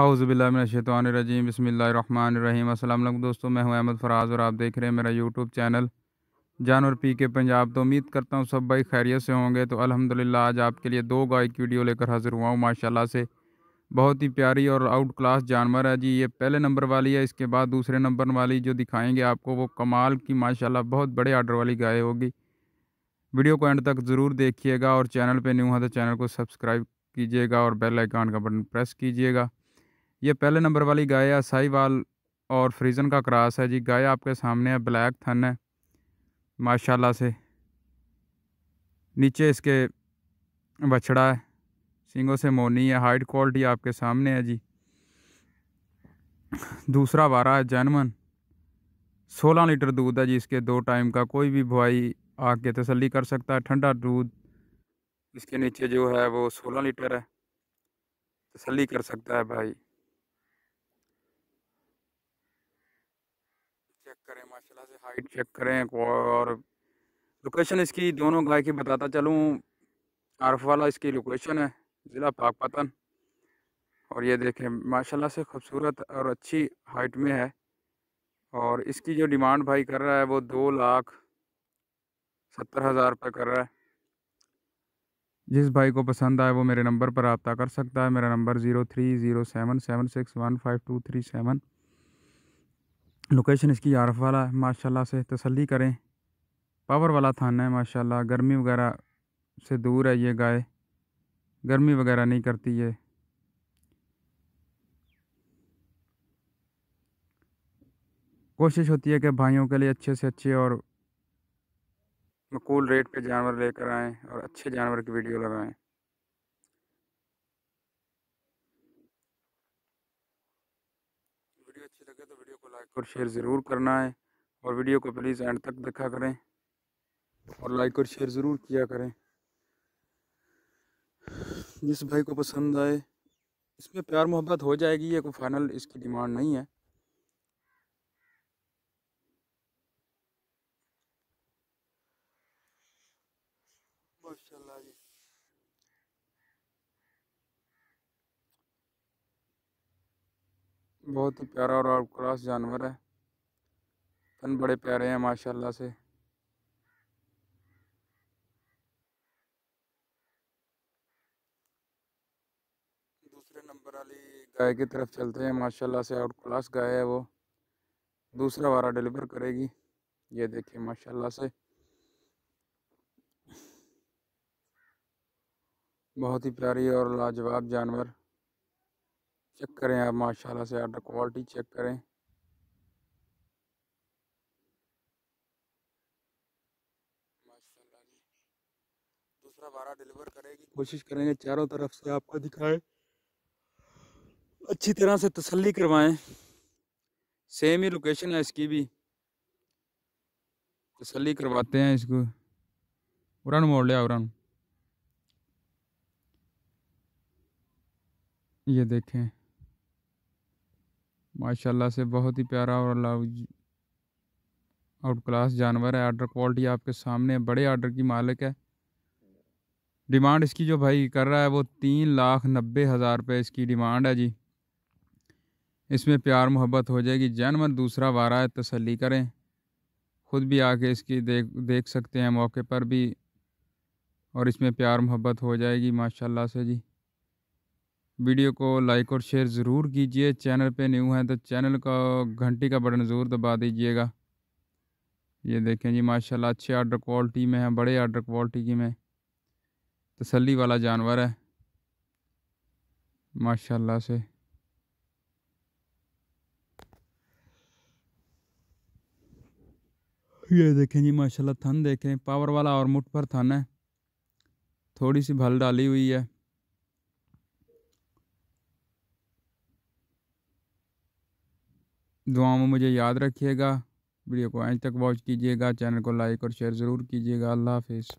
आउज़बिल्लाशतवानरजीम बसमीम असल दोस्तों मैं हूं अहमद फराज़ और आप देख रहे हैं मेरा यूट्यूब चैनल जानवर पी के पंजाब तो उम्मीद करता हूं सब भाई खैरियत से होंगे तो अल्हम्दुलिल्लाह आज आपके लिए दो गाय की वीडियो लेकर हाज़िर हुआ हूं माशाल्लाह से बहुत ही प्यारी और आउट क्लास जानवर है जी ये पहले नंबर वाली है इसके बाद दूसरे नंबर वाली जो दिखाएँगे आपको वो कमाल की माशाला बहुत बड़े आर्डर वाली गाय होगी वीडियो को एंड तक ज़रूर देखिएगा और चैनल पर न्यू है तो चैनल को सब्सक्राइब कीजिएगा और बेल आइकान का बटन प्रेस कीजिएगा ये पहले नंबर वाली गाय है साईवाल और फ्रीजन का क्रॉस है जी गाय आपके सामने है ब्लैक थन है माशाल्लाह से नीचे इसके बछड़ा है सिंगों से मोनी है हाइट क्वालिटी आपके सामने है जी दूसरा वारा है जैनमन सोलह लीटर दूध है जी इसके दो टाइम का कोई भी बुआई आके तसली कर सकता है ठंडा दूध इसके नीचे जो है वो सोलह लीटर है तसली कर सकता है भाई तरह से हाइट चेक करें और लोकेशन इसकी दोनों गाय की बताता चलूँ आरफ वाला इसकी लोकेशन है ज़िला पाकपतन और ये देखें माशाल्लाह से खूबसूरत और अच्छी हाइट में है और इसकी जो डिमांड भाई कर रहा है वो दो लाख सत्तर हज़ार रुपये कर रहा है जिस भाई को पसंद आए वो मेरे नंबर पर रबता कर सकता है मेरा number zero three zero seven seven six one five two three seven location इसकी आरफ वाला है माशाल्लाह से तसल्ली करें पावर वाला थाना है माशाल्लाह गर्मी वगैरह से दूर है ये गाय गर्मी वगैरह नहीं करती है कोशिश होती है कि भाइयों के लिए अच्छे से अच्छे और मकूल रेट पे जानवर लेकर आएँ और अच्छे जानवर की वीडियो लगाएँ लगे तो वीडियो को लाइक और शेयर ज़रूर करना है और वीडियो को प्लीज़ एंड तक देखा करें और लाइक और शेयर ज़रूर किया करें जिस भाई को पसंद आए इसमें प्यार मोहब्बत हो जाएगी ये कोई फाइनल इसकी डिमांड नहीं है बहुत ही प्यारा और आउट क्लास जानवर है तन बड़े प्यारे हैं माशाल्लाह से दूसरे नंबर वाली गाय की तरफ चलते हैं माशाल्लाह से आउट क्लास गाय है वो दूसरा वारा डिलीवर करेगी ये देखिए माशाल्लाह से बहुत ही प्यारी और लाजवाब जानवर चेक करें आप माशाल्लाह से ऑर्डर क्वालिटी चेक करें दूसरा बारह डिलीवर करेगी कोशिश करेंगे चारों तरफ से आपको दिखाए अच्छी तरह से तसल्ली करवाएं सेम ही लोकेशन है इसकी भी तसल्ली करवाते हैं इसको उरान मोड़ लिया उरान ये देखें माशाल्लाह से बहुत ही प्यारा और आउट क्लास जानवर है आर्डर क्वालिटी आपके सामने बड़े आर्डर की मालिक है डिमांड इसकी जो भाई कर रहा है वो तीन लाख नब्बे हज़ार रुपये इसकी डिमांड है जी इसमें प्यार मोहब्बत हो जाएगी जानवर दूसरा वारा है तसली करें ख़ुद भी आके इसकी देख देख सकते हैं मौके पर भी और इसमें प्यार मोहब्बत हो जाएगी माशाल्लाह से जी वीडियो को लाइक और शेयर ज़रूर कीजिए चैनल पे न्यू है तो चैनल का घंटी का बटन ज़रूर दबा दीजिएगा ये देखें जी माशाल्लाह अच्छे आर्डर क्वालिटी में है बड़े आर्डर क्वालिटी की में तसली वाला जानवर है माशाल्लाह से ये देखें जी माशाल्लाह थन देखें पावर वाला और मुठ पर थन है थोड़ी सी भल डाली हुई है दुआ में मुझे याद रखिएगा वीडियो को आज तक वॉच कीजिएगा चैनल को लाइक और शेयर ज़रूर कीजिएगा अल्लाह हाफिज़